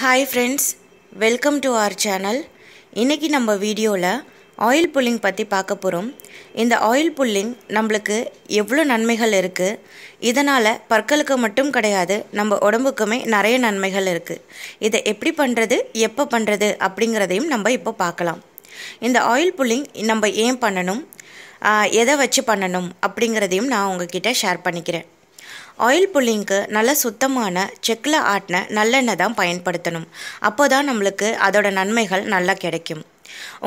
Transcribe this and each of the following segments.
hi friends welcome to our channel இன்றைக்கி நம்ம வீடியோவில் ஆயில் புல்லிங் பற்றி பார்க்க போகிறோம் இந்த ஆயில் புல்லிங் நம்மளுக்கு எவ்வளோ நன்மைகள் இருக்குது இதனால் பற்களுக்கு மட்டும் கிடையாது நம்ம உடம்புக்குமே நிறைய நன்மைகள் இருக்குது இதை எப்படி பண்ணுறது எப்போ பண்ணுறது அப்படிங்கிறதையும் நம்ம இப்போ பார்க்கலாம் இந்த ஆயில் புல்லிங் நம்ம ஏன் பண்ணணும் எதை வச்சு பண்ணணும் அப்படிங்கிறதையும் நான் உங்ககிட்ட ஷேர் பண்ணிக்கிறேன் ஆயில் புல்லிங்க்கு நல்ல சுத்தமான செக்கில் ஆட்டின நல்லெண்ணெய் தான் பயன்படுத்தணும் அப்போ தான் நம்மளுக்கு அதோட நன்மைகள் நல்லா கிடைக்கும்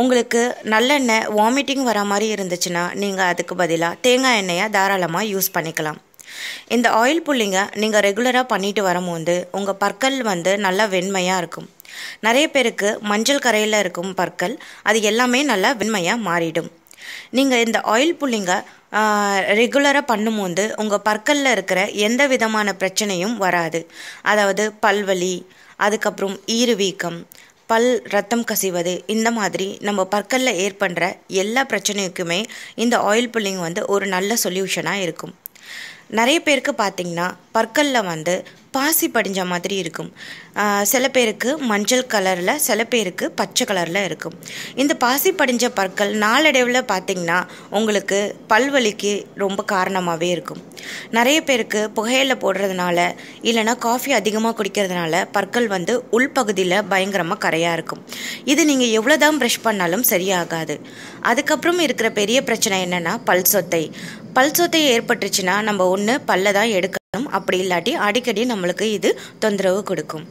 உங்களுக்கு நல்லெண்ணெய் வாமிட்டிங் வர மாதிரி இருந்துச்சுன்னா நீங்கள் அதுக்கு பதிலாக தேங்காய் எண்ணெயை தாராளமாக யூஸ் பண்ணிக்கலாம் இந்த ஆயில் புல்லிங்கை நீங்கள் ரெகுலராக பண்ணிட்டு வரும்போது உங்கள் பற்கள் வந்து நல்லா வெண்மையாக இருக்கும் நிறைய பேருக்கு மஞ்சள் கரையில் இருக்கும் பற்கள் அது எல்லாமே நல்லா வெண்மையாக மாறிடும் நீங்கள் இந்த ஆயில் புல்லிங்கை ரெகுலராக பண்ணும்போது உங்கள் பற்களில் இருக்கிற எந்த விதமான பிரச்சனையும் வராது அதாவது பல்வலி அதுக்கப்புறம் ஈருவீக்கம் பல் ரத்தம் கசிவது இந்த மாதிரி நம்ம பற்களில் ஏற்படுற எல்லா பிரச்சனைக்குமே இந்த ஆயில் புல்லிங் வந்து ஒரு நல்ல சொல்யூஷனாக இருக்கும் நிறைய பேருக்கு பார்த்திங்கன்னா பற்களில் வந்து பாசி படிஞ்ச மாதிரி இருக்கும் சில பேருக்கு மஞ்சள் கலரில் சில பேருக்கு பச்சை கலரில் இருக்கும் இந்த பாசி படிஞ்ச பற்கள் நாளடைவில் பார்த்திங்கன்னா உங்களுக்கு பல்வலிக்கு ரொம்ப காரணமாகவே இருக்கும் நிறைய பேருக்கு புகையில் போடுறதுனால இல்லைன்னா காஃபி அதிகமாக குடிக்கிறதுனால பற்கள் வந்து உள்பகுதியில் பயங்கரமாக கரையாக இருக்கும் இது நீங்கள் எவ்வளோ தான் ப்ரெஷ் பண்ணாலும் சரியாகாது அதுக்கப்புறம் இருக்கிற பெரிய பிரச்சனை என்னென்னா பல் சொத்தை பல் சொத்தை ஏற்பட்டுச்சுன்னா நம்ம ஒன்று பல்ல தான் எடுக்க அப்படி இல்லாட்டி அடிக்கடி நம்மளுக்கு இது தொந்தரவு கொடுக்கும்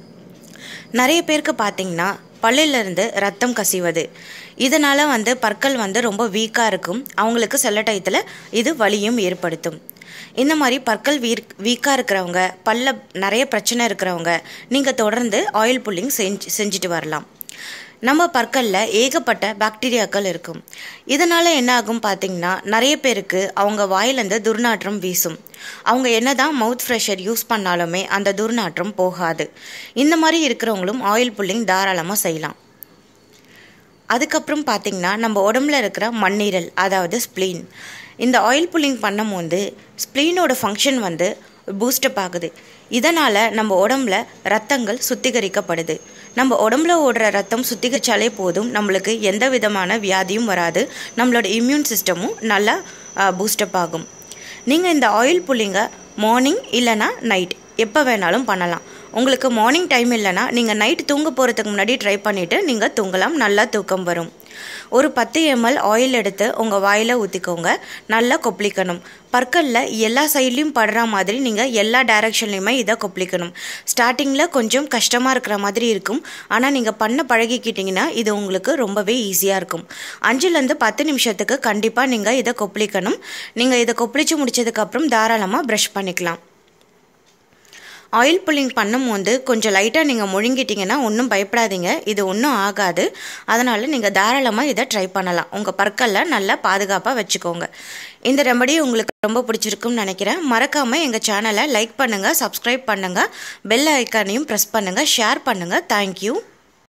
நிறைய பேருக்கு பார்த்தீங்கன்னா பல்லிலிருந்து ரத்தம் கசிவது இதனால் வந்து பற்கள் வந்து ரொம்ப வீக்காக இருக்கும் அவங்களுக்கு சில டயத்தில் இது வலியும் ஏற்படுத்தும் இந்த மாதிரி பற்கள் வீர் வீக்காக இருக்கிறவங்க பல்ல நிறைய பிரச்சனை இருக்கிறவங்க நீங்கள் தொடர்ந்து ஆயில் புல்லிங் செஞ்சு செஞ்சுட்டு வரலாம் நம்ம பற்களில் ஏகப்பட்ட பாக்டீரியாக்கள் இருக்கும் இதனால் என்ன ஆகும் பார்த்திங்கன்னா நிறைய பேருக்கு அவங்க வாயிலேருந்து துர்நாற்றம் வீசும் அவங்க என்ன தான் மவுத் ஃப்ரெஷர் யூஸ் பண்ணாலுமே அந்த துர்நாற்றம் போகாது இந்த மாதிரி இருக்கிறவங்களும் ஆயில் புல்லிங் தாராளமாக செய்யலாம் அதுக்கப்புறம் பார்த்திங்கன்னா நம்ம உடம்புல இருக்கிற மண்ணீரல் அதாவது ஸ்ப்ளீன் இந்த ஆயில் புல்லிங் பண்ணும் போது ஸ்ப்ளீனோட ஃபங்க்ஷன் வந்து பூஸ்டப் ஆகுது இதனால் நம்ம உடம்புல ரத்தங்கள் சுத்திகரிக்கப்படுது நம்ம உடம்புல ஓடுற ரத்தம் சுத்திகரிச்சாலே போதும் நம்மளுக்கு எந்த விதமான வியாதியும் வராது நம்மளோட இம்யூன் சிஸ்டமும் நல்லா பூஸ்டப் ஆகும் நீங்கள் இந்த ஆயில் புள்ளிங்க மார்னிங் இல்லைனா நைட் எப்போ வேணாலும் பண்ணலாம் உங்களுக்கு மார்னிங் டைம் இல்லைன்னா நீங்கள் நைட் தூங்க போகிறதுக்கு முன்னாடி ட்ரை பண்ணிவிட்டு நீங்கள் தூங்கலாம் நல்லா தூக்கம் வரும் ஒரு பத்து எம்எல் ஆயில் எடுத்து உங்கள் வாயில் ஊற்றிக்கோங்க நல்லா கொப்பளிக்கணும் பற்களில் எல்லா சைட்லேயும் படுற மாதிரி நீங்கள் எல்லா டைரக்ஷன்லேயுமே இதை கொப்பளிக்கணும் ஸ்டார்டிங்கில் கொஞ்சம் கஷ்டமாக இருக்கிற மாதிரி இருக்கும் ஆனால் நீங்கள் பண்ண பழகிக்கிட்டிங்கன்னா இது உங்களுக்கு ரொம்பவே ஈஸியாக இருக்கும் அஞ்சுலேருந்து பத்து நிமிஷத்துக்கு கண்டிப்பாக நீங்கள் இதை கொப்பளிக்கணும் நீங்கள் இதை கொப்பளித்து முடிச்சதுக்கப்புறம் தாராளமாக ப்ரஷ் பண்ணிக்கலாம் ஆயில் புல்லிங் பண்ணும்போது கொஞ்சம் லைட்டாக நீங்கள் முழுங்கிட்டிங்கன்னா ஒன்றும் பயப்படாதீங்க இது ஒன்றும் ஆகாது அதனால் நீங்கள் தாராளமாக இதை ட்ரை பண்ணலாம் உங்கள் பற்களை நல்லா பாதுகாப்பாக வச்சுக்கோங்க இந்த ரெமடி உங்களுக்கு ரொம்ப பிடிச்சிருக்கும்னு நினைக்கிறேன் மறக்காமல் எங்கள் சேனலை லைக் பண்ணுங்கள் சப்ஸ்கிரைப் பண்ணுங்கள் பெல் ஐக்கானையும் ப்ரெஸ் பண்ணுங்கள் ஷேர் பண்ணுங்கள் தேங்க்யூ